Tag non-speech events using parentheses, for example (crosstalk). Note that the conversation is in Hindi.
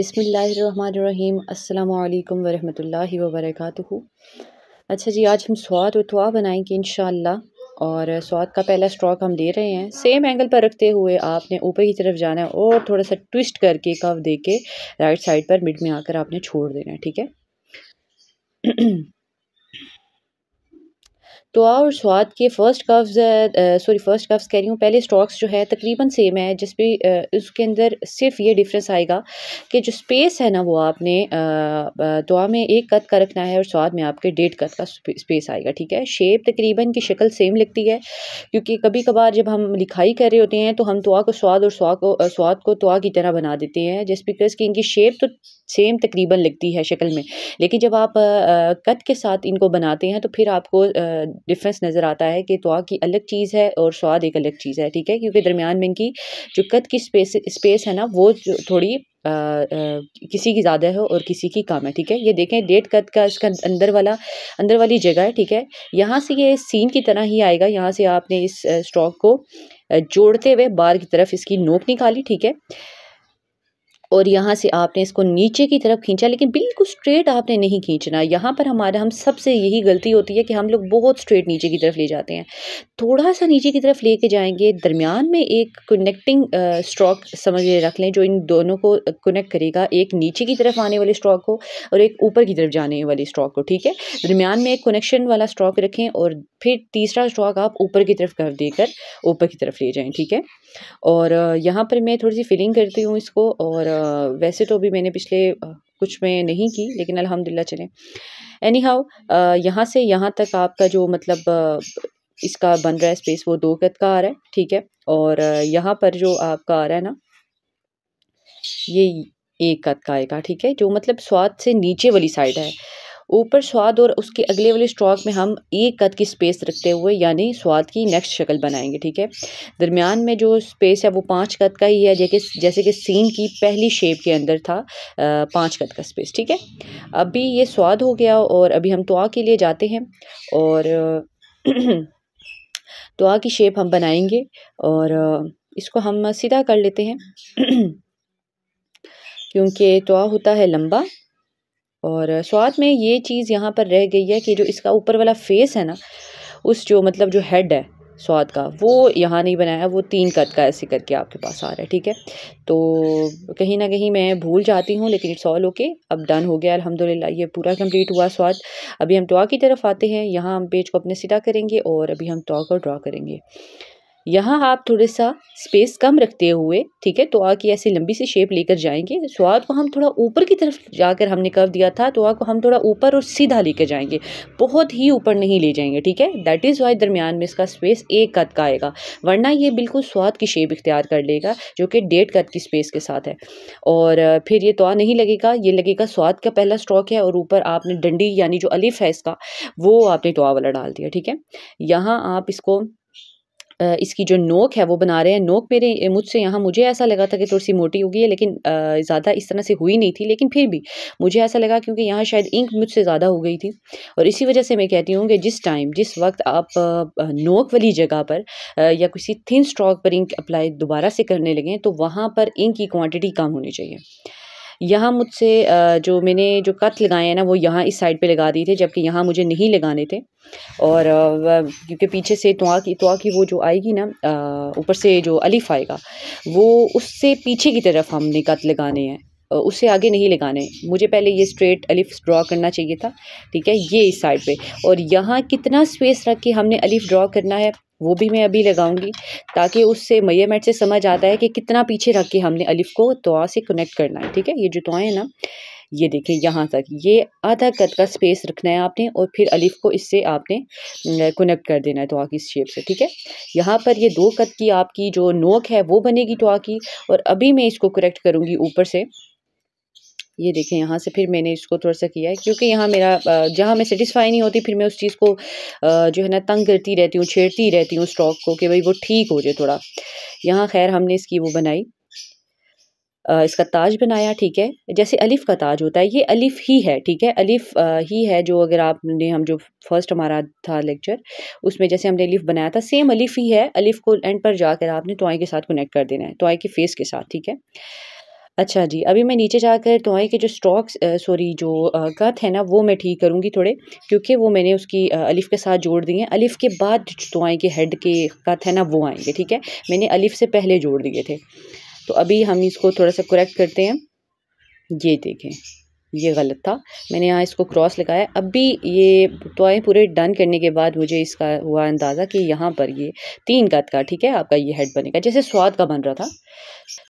बिसमीम् अल्लाम वरहमल वबरक अच्छा जी आज हम स्वाद और तवा बनाएंगे इन और स्वाद का पहला स्ट्रॉक हम दे रहे हैं सेम एंगल पर रखते हुए आपने ऊपर की तरफ जाना है और थोड़ा सा ट्विस्ट करके कव दे के राइट साइड पर मिड में आकर आपने छोड़ देना है ठीक है (clears throat) तो और स्वाद के first curves sorry first cuffs कह रही हूँ पहले स्टॉक्स जो है तकरीबन सेम है जिस पर उसके अंदर सिर्फ ये डिफरेंस आएगा कि जो स्पेस है ना वो आपने दुआ में एक कद का रखना है और स्वाद में आपके डेढ़ कद का स्पेस आएगा ठीक है शेप तकरीबन की शक्ल सेम लगती है क्योंकि कभी कभार जब हम लिखाई कर रहे होते हैं तो हम दुआ को स्वाद और स्वाद को स्वाद को तोआ की तरह बना देते हैं जिस बिकॉज की इनकी शेप तो सेम तकरीबन लगती है शक्ल में लेकिन जब आप कद के साथ इनको बनाते हैं तो फिर आपको डिफरेंस नज़र आता है कि तो की अलग चीज़ है और स्वाद एक अलग चीज़ है ठीक है क्योंकि दरमियान में इनकी जो कद की स्पेस स्पेस है ना वो थोड़ी आ, आ, किसी की ज़्यादा है और किसी की कम है ठीक है ये देखें डेट कद का इसका अंदर वाला अंदर वाली जगह है ठीक है यहाँ से ये सीन की तरह ही आएगा यहाँ से आपने इस स्टॉक को जोड़ते हुए बार की तरफ इसकी नोक निकाली ठीक है और यहाँ से आपने इसको नीचे की तरफ खींचा लेकिन बिल्कुल स्ट्रेट आपने नहीं खींचना यहाँ पर हमारा हम सबसे यही गलती होती है कि हम लोग बहुत स्ट्रेट नीचे की तरफ ले जाते हैं थोड़ा सा नीचे की तरफ लेके जाएंगे दरमियान में एक कनेक्टिंग स्ट्रोक समझ रख लें जो इन दोनों को कनेक्ट करेगा एक नीचे की तरफ आने वाले स्ट्रॉक को और एक ऊपर की तरफ जाने वाले स्ट्रॉक को ठीक है दरमियान में एक कनेक्शन वाला स्ट्रॉक रखें और फिर तीसरा स्ट्रॉक आप ऊपर की तरफ कर देकर ऊपर की तरफ ले जाएँ ठीक है और यहाँ पर मैं थोड़ी सी फिलिंग करती हूँ इसको और वैसे तो अभी मैंने पिछले कुछ में नहीं की लेकिन अल्हम्दुलिल्लाह चलें एनी हाउ यहाँ से यहाँ तक आपका जो मतलब इसका बन रहा है स्पेस वो दो गद का आ रहा है ठीक है और यहाँ पर जो आपका आ रहा है ना ये एक गद का आएगा ठीक है जो मतलब स्वाद से नीचे वाली साइड है ऊपर स्वाद और उसके अगले वाले स्ट्रॉक में हम एक कद की स्पेस रखते हुए यानी स्वाद की नेक्स्ट शक्ल बनाएंगे ठीक है दरमियान में जो स्पेस है वो पाँच कद का ही है जैसे जैसे कि सीन की पहली शेप के अंदर था पाँच कद का स्पेस ठीक है अभी ये स्वाद हो गया और अभी हम तो के लिए जाते हैं और दुआ (clears throat) की शेप हम बनाएंगे और इसको हम सीधा कर लेते हैं (clears throat) क्योंकि दुआ होता है लंबा और स्वाद में ये चीज़ यहाँ पर रह गई है कि जो इसका ऊपर वाला फेस है ना उस जो मतलब जो हेड है स्वाद का वो यहाँ नहीं बनाया वो तीन कद का ऐसे करके आपके पास आ रहा है ठीक है तो कहीं ना कहीं मैं भूल जाती हूँ लेकिन इट्स ऑल ओके अब डन हो गया अल्हम्दुलिल्लाह ये पूरा कंप्लीट हुआ स्वाद अभी हम दुआ की तरफ आते हैं यहाँ हम पेज को अपने सीधा करेंगे और अभी हम दुआ को ड्रा करेंगे यहाँ आप थोड़ा सा स्पेस कम रखते हुए ठीक है तो आ की ऐसी लंबी सी शेप लेकर जाएंगे स्वाद को हम थोड़ा ऊपर की तरफ जाकर हमने कर्व दिया था तो आ को हम थोड़ा ऊपर और सीधा लेकर जाएंगे बहुत ही ऊपर नहीं ले जाएंगे ठीक है दैट इज़ वाई दरमियान में इसका स्पेस एक कद का आएगा वरना ये बिल्कुल स्वाद की शेप इख्तियार कर लेगा जो कि डेढ़ कद की स्पेस के साथ है और फिर ये तो नहीं लगेगा ये लगेगा स्वाद का पहला स्ट्रॉक है और ऊपर आपने डंडी यानी जो अलिफ है इसका वो आपने तो वाला डाल दिया ठीक है यहाँ आप इसको इसकी जो नोक है वो बना रहे हैं नोक मेरे मुझसे यहाँ मुझे ऐसा लगा था कि थोड़ी सी मोटी हो गई है लेकिन ज़्यादा इस तरह से हुई नहीं थी लेकिन फिर भी मुझे ऐसा लगा क्योंकि यहाँ शायद इंक मुझसे ज़्यादा हो गई थी और इसी वजह से मैं कहती हूँ कि जिस टाइम जिस वक्त आप नोक वाली जगह पर या किसी थिन स्ट्रॉक पर इंक अप्लाई दोबारा से करने लगें तो वहाँ पर इंक की क्वान्टिटी कम होनी चाहिए यहाँ मुझसे जो मैंने जो कत लगाए हैं ना वो यहाँ इस साइड पे लगा दिए थे जबकि यहाँ मुझे नहीं लगाने थे और क्योंकि पीछे से तुआ की तुआ की वो जो आएगी ना ऊपर से जो अलिफ आएगा वो उससे पीछे की तरफ हमने कत लगाने हैं उससे आगे नहीं लगाने मुझे पहले ये स्ट्रेट अलिफ ड्रा करना चाहिए था ठीक है ये इस साइड पे और यहाँ कितना स्पेस रख के हमने अलिफ ड्रा करना है वो भी मैं अभी लगाऊंगी ताकि उससे मेट से समझ आता है कि कितना पीछे रख के हमने अलिफ को तो से कनेक्ट करना है ठीक है ये जो है ना ये देखें यहाँ तक ये आधा कद का स्पेस रखना है आपने और फिर अलिफ को इससे आपने कनेक्ट कर देना है दुआ की शेप से ठीक है यहाँ पर ये दो कद की आपकी जो नोक है वो बनेगी तो की और अभी मैं इसको करेक्ट करूँगी ऊपर से ये देखें यहाँ से फिर मैंने इसको थोड़ा सा किया है क्योंकि यहाँ मेरा जहाँ मैं सेटिस्फाई नहीं होती फिर मैं उस चीज़ को जो है ना तंग करती रहती हूँ छेड़ती रहती हूँ स्टॉक को कि भाई वो ठीक हो जाए थोड़ा यहाँ खैर हमने इसकी वो बनाई इसका ताज बनाया ठीक है जैसे अलिफ़ का ताज होता है ये अलिफ़ ही है ठीक है अलिफ़ ही है जो अगर आपने हम जो फर्स्ट हमारा था लेक्चर उसमें जैसे हमने अलिफ़ बनाया था सेम अलिफ़ ही है अलिफ़ को एंड पर जाकर आपने तोए के साथ कनेक्ट कर देना है तोए के फेस के साथ ठीक है अच्छा जी अभी मैं नीचे जाकर आई के जो स्टॉक सॉरी जो कथ है ना वो मैं ठीक करूँगी थोड़े क्योंकि वो मैंने उसकी अलिफ़ के साथ जोड़ दिए हैं अलिफ़ के बाद टॉय के हेड के कथ है ना वो आएंगे ठीक है मैंने अलिफ़ से पहले जोड़ दिए थे तो अभी हम इसको थोड़ा सा करेक्ट करते हैं ये देखें ये गलत था मैंने यहाँ इसको क्रॉस लगाया अब भी ये तोएँ पूरे डन करने के बाद मुझे इसका हुआ अंदाज़ा कि यहाँ पर ये तीन कद का ठीक है आपका ये हेड बनेगा जैसे स्वाद का बन रहा था